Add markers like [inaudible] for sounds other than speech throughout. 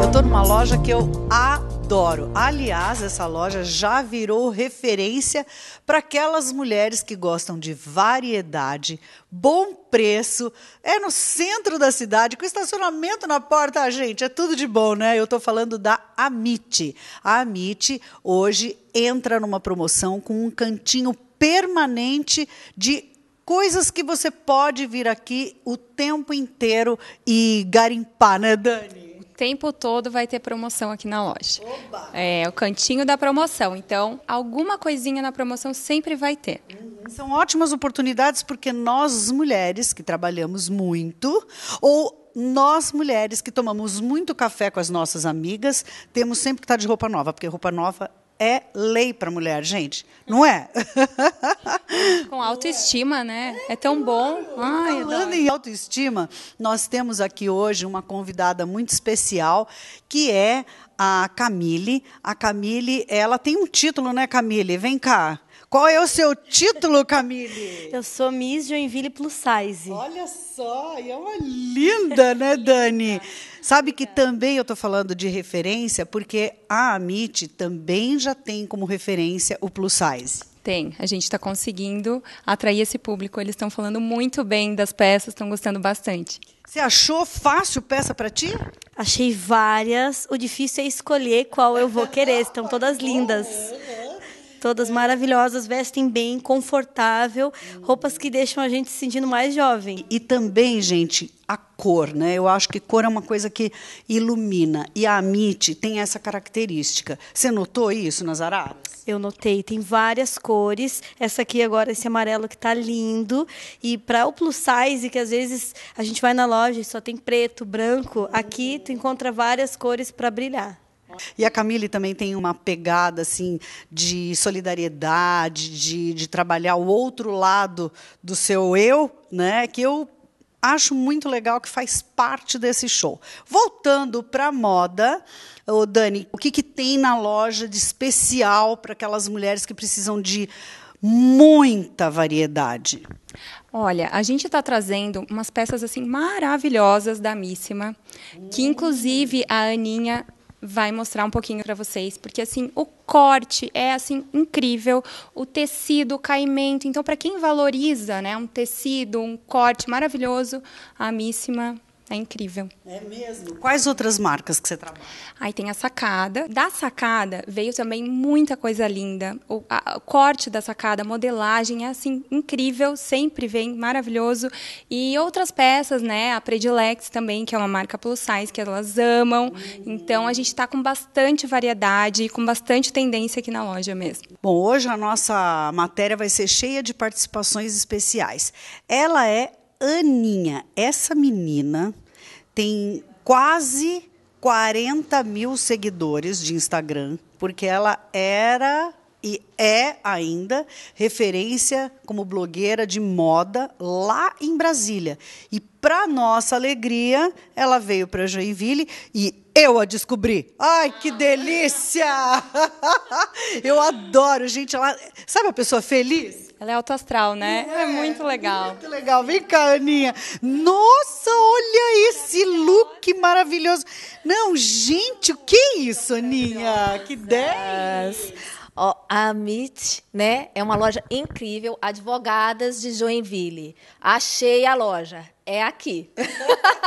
Eu tô numa loja que eu adoro. Aliás, essa loja já virou referência para aquelas mulheres que gostam de variedade, bom preço, é no centro da cidade, com estacionamento na porta, ah, gente, é tudo de bom, né? Eu estou falando da Amite. A Amite hoje entra numa promoção com um cantinho permanente de coisas que você pode vir aqui o tempo inteiro e garimpar, né, Dani? O tempo todo vai ter promoção aqui na loja. Oba. É o cantinho da promoção. Então, alguma coisinha na promoção sempre vai ter. Uhum. São ótimas oportunidades porque nós mulheres que trabalhamos muito ou nós mulheres que tomamos muito café com as nossas amigas, temos sempre que estar de roupa nova, porque roupa nova é lei para mulher, gente. Não é? [laughs] Com autoestima, né? É tão bom. Ai, Falando em autoestima, nós temos aqui hoje uma convidada muito especial, que é a Camille. A Camille, ela tem um título, né, Camille? Vem cá. Qual é o seu título, Camille? [laughs] Eu sou Miss Joinville Plus Size. Olha só, e é uma linda, né, Dani? Sabe que é. também eu estou falando de referência, porque a Amit também já tem como referência o plus size. Tem, a gente está conseguindo atrair esse público. Eles estão falando muito bem das peças, estão gostando bastante. Você achou fácil peça para ti? Achei várias. O difícil é escolher qual eu vou querer. Estão todas lindas. É, todas maravilhosas, vestem bem, confortável, roupas que deixam a gente se sentindo mais jovem. E, e também, gente, a cor, né? Eu acho que cor é uma coisa que ilumina. E a Amit tem essa característica. Você notou isso nas araras? Eu notei, tem várias cores. Essa aqui agora, esse amarelo que tá lindo. E para o plus size, que às vezes a gente vai na loja e só tem preto, branco, aqui tu encontra várias cores para brilhar. E a Camille também tem uma pegada assim de solidariedade, de, de trabalhar o outro lado do seu eu, né? Que eu acho muito legal que faz parte desse show. Voltando para moda, o Dani, o que, que tem na loja de especial para aquelas mulheres que precisam de muita variedade? Olha, a gente está trazendo umas peças assim maravilhosas da Míssima, que inclusive a Aninha vai mostrar um pouquinho para vocês, porque assim, o corte é assim incrível, o tecido, o caimento. Então, para quem valoriza, né, um tecido, um corte maravilhoso, a Míssima é incrível. É mesmo. Quais outras marcas que você trabalha? Aí tem a sacada. Da sacada veio também muita coisa linda. O, a, o corte da sacada, a modelagem é assim incrível, sempre vem maravilhoso. E outras peças, né? A Predilex também, que é uma marca plus size que elas amam. Então a gente está com bastante variedade, com bastante tendência aqui na loja mesmo. Bom, hoje a nossa matéria vai ser cheia de participações especiais. Ela é Aninha, essa menina tem quase 40 mil seguidores de Instagram, porque ela era e é ainda referência como blogueira de moda lá em Brasília. E para nossa alegria, ela veio para Joinville e eu a descobri. Ai, que delícia! [laughs] Eu adoro, gente. Ela, sabe a pessoa feliz? Ela é autoastral, né? É, é muito legal. Muito legal. Vem cá, Aninha. Nossa, Olha esse look maravilhoso. Não, gente, o que é isso, Aninha? Que 10! Ó, a Amit, né? É uma loja incrível, advogadas de Joinville. Achei a loja. É aqui.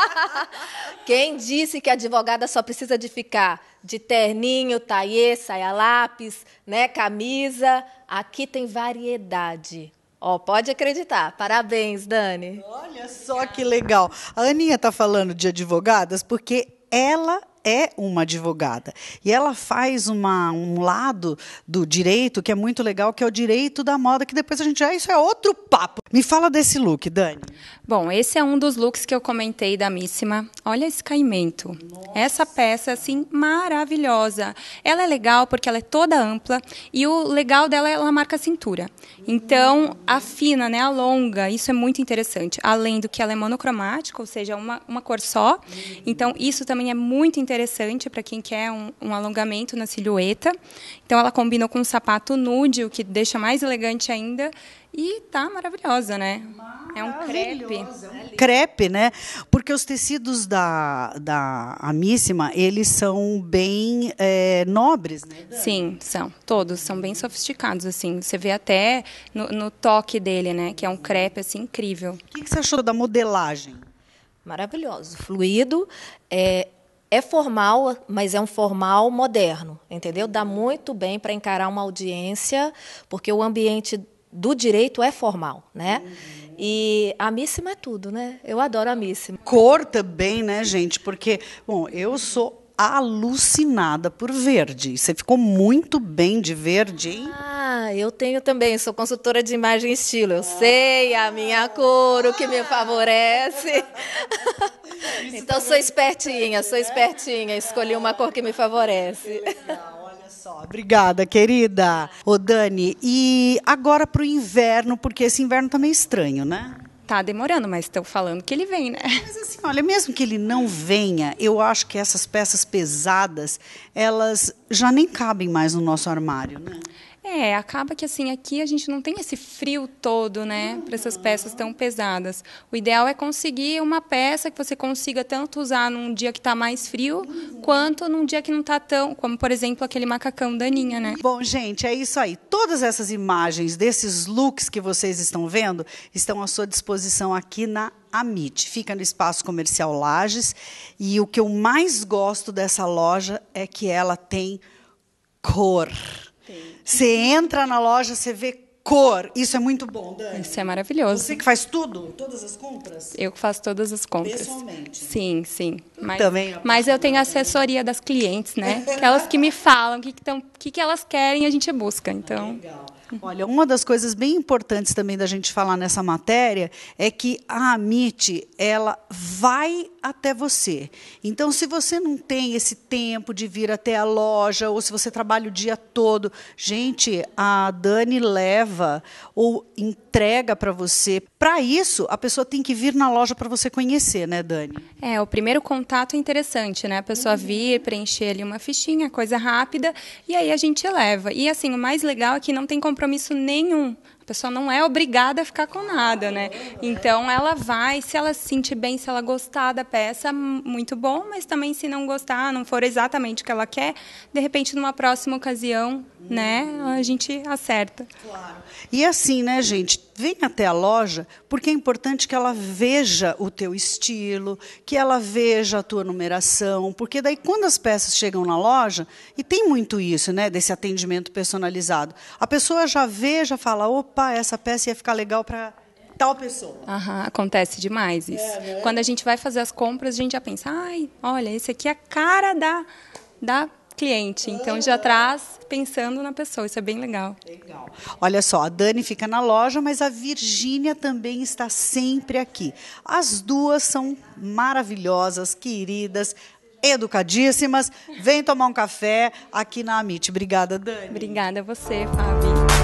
[laughs] Quem disse que a advogada só precisa de ficar de terninho, taiê, saia lápis, né, camisa, aqui tem variedade. Ó, oh, pode acreditar. Parabéns, Dani. Olha só que legal. A Aninha tá falando de advogadas porque ela é uma advogada. E ela faz uma, um lado do direito que é muito legal, que é o direito da moda, que depois a gente já. Ah, isso é outro papo. Me fala desse look, Dani. Bom, esse é um dos looks que eu comentei da Míssima. Olha esse caimento. Nossa. Essa peça, assim, maravilhosa. Ela é legal porque ela é toda ampla e o legal dela é ela marca a cintura. Então, a fina né? longa Isso é muito interessante. Além do que ela é monocromática, ou seja, uma, uma cor só. Uhum. Então, isso também é muito interessante interessante para quem quer um, um, alongamento na silhueta. Então ela combinou com um sapato nude, o que deixa mais elegante ainda. E tá maravilhosa, né? É um crepe. É crepe, né? Porque os tecidos da, da Amíssima, eles são bem é, nobres, né? Sim, são. Todos são bem sofisticados, assim. Você vê até no, no toque dele, né? Que é um crepe, assim, incrível. O que, que você achou da modelagem? maravilhoso, fluido. É, é formal, mas é um formal moderno, entendeu? Dá muito bem para encarar uma audiência, porque o ambiente do direito é formal, né? E a míssima é tudo, né? Eu adoro a míssima. Cor também, né, gente? Porque, bom, eu sou alucinada por verde. Você ficou muito bem de verde, hein? Ah. Ah, eu tenho também, sou consultora de imagem e estilo. Eu ah, sei a minha cor, ah, o que me favorece. [laughs] então sou é espertinha, sou né? espertinha, escolhi uma cor que me favorece. Olha só, Obrigada, querida. Ô, Dani, e agora para o inverno, porque esse inverno tá meio estranho, né? Tá demorando, mas estão falando que ele vem, né? Mas assim, olha, mesmo que ele não venha, eu acho que essas peças pesadas, elas já nem cabem mais no nosso armário, né? É, acaba que assim, aqui a gente não tem esse frio todo, né, para essas peças tão pesadas. O ideal é conseguir uma peça que você consiga tanto usar num dia que está mais frio, uhum. quanto num dia que não está tão, como por exemplo aquele macacão daninha, né? Bom, gente, é isso aí. Todas essas imagens desses looks que vocês estão vendo estão à sua disposição aqui na Amit. Fica no espaço comercial Lages e o que eu mais gosto dessa loja é que ela tem cor. Você entra na loja, você vê cor. Isso é muito bom, Dani. Isso é maravilhoso. Você que faz tudo? Todas as compras? Eu que faço todas as compras. Pessoalmente? Sim, sim. Mas, Também. Mas eu tenho assessoria das clientes, né? Aquelas que me falam o que, que, que, que elas querem e a gente busca. Então... Ah, legal. Olha, uma das coisas bem importantes também da gente falar nessa matéria é que a Amit, ela vai até você. Então, se você não tem esse tempo de vir até a loja ou se você trabalha o dia todo, gente, a Dani leva ou entrega para você. Para isso, a pessoa tem que vir na loja para você conhecer, né, Dani? É, o primeiro contato é interessante, né? A pessoa uhum. vir, preencher ali uma fichinha, coisa rápida, e aí a gente leva. E assim, o mais legal é que não tem compromisso compromisso nenhum a pessoa não é obrigada a ficar com nada, né? Então ela vai, se ela se sentir bem, se ela gostar da peça, muito bom, mas também se não gostar, não for exatamente o que ela quer, de repente numa próxima ocasião, hum. né, a gente acerta. Claro. E assim, né, gente, vem até a loja, porque é importante que ela veja o teu estilo, que ela veja a tua numeração, porque daí quando as peças chegam na loja, e tem muito isso, né, desse atendimento personalizado. A pessoa já vê, já fala, opa, opa, essa peça ia ficar legal para tal pessoa. Aham, acontece demais isso. É, né? Quando a gente vai fazer as compras, a gente já pensa, ai, olha, esse aqui é a cara da, da cliente. Então já traz pensando na pessoa, isso é bem legal. Legal. Olha só, a Dani fica na loja, mas a Virgínia também está sempre aqui. As duas são maravilhosas, queridas, educadíssimas. Vem tomar um café aqui na Amit. Obrigada, Dani. Obrigada a você, Fábio.